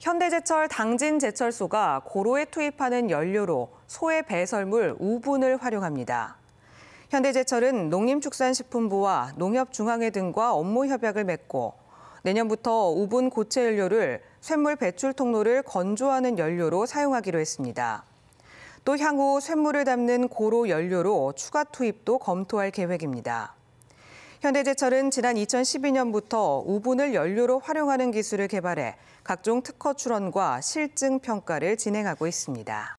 현대제철 당진제철소가 고로에 투입하는 연료로 소의 배설물 우분을 활용합니다. 현대제철은 농림축산식품부와 농협중앙회 등과 업무 협약을 맺고 내년부터 우분 고체 연료를 쇳물 배출 통로를 건조하는 연료로 사용하기로 했습니다. 또 향후 쇳물을 담는 고로 연료로 추가 투입도 검토할 계획입니다. 현대제철은 지난 2012년부터 우분을 연료로 활용하는 기술을 개발해 각종 특허 출원과 실증 평가를 진행하고 있습니다.